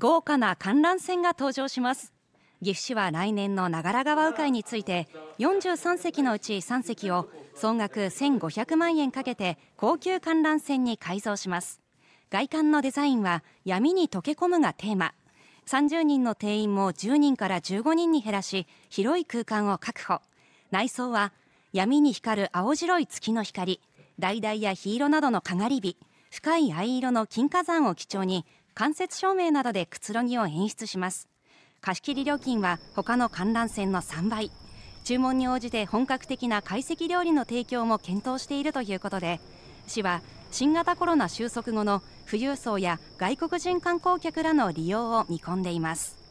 豪華な観覧船が登場します岐阜市は来年の長良川鵜飼について43隻のうち3隻を総額1500万円かけて高級観覧船に改造します外観のデザインは闇に溶け込むがテーマ30人の定員も10人から15人に減らし広い空間を確保内装は闇に光る青白い月の光橙や黄色などのかがり火深い藍色の金火山を基調に間接照明などでくつろぎを演出します貸切料金は他の観覧船の3倍注文に応じて本格的な懐石料理の提供も検討しているということで市は新型コロナ収束後の富裕層や外国人観光客らの利用を見込んでいます